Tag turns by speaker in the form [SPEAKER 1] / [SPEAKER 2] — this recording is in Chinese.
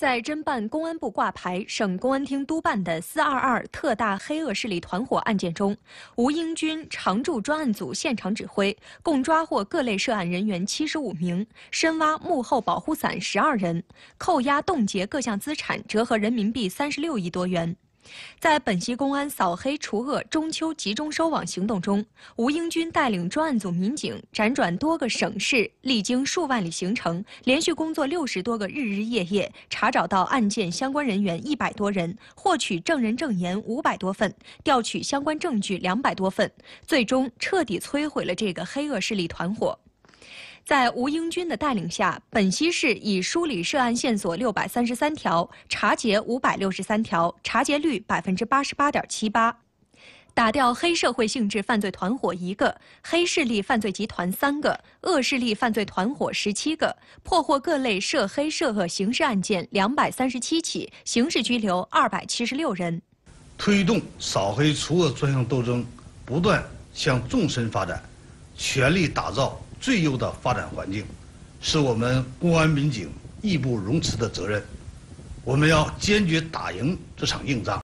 [SPEAKER 1] 在侦办公安部挂牌、省公安厅督办的“四二二”特大黑恶势力团伙案件中，吴英军常驻专案组现场指挥，共抓获各类涉案人员七十五名，深挖幕后保护伞十二人，扣押冻结各项资产折合人民币三十六亿多元。在本溪公安扫黑除恶中秋集中收网行动中，吴英军带领专案组民警辗转多个省市，历经数万里行程，连续工作六十多个日日夜夜，查找到案件相关人员一百多人，获取证人证言五百多份，调取相关证据两百多份，最终彻底摧毁了这个黑恶势力团伙。在吴英军的带领下，本溪市已梳理涉案线索六百三十三条，查结五百六十三条，查结率百分之八十八点七八，打掉黑社会性质犯罪团伙一个，黑势力犯罪集团三个，恶势力犯罪团伙十七个，破获各类涉黑涉恶刑事案件两百三十七起，刑事拘留二百七十六人，
[SPEAKER 2] 推动扫黑除恶专项斗争不断向纵深发展，全力打造。最优的发展环境，是我们公安民警义不容辞的责任。我们要坚决打赢这场硬仗。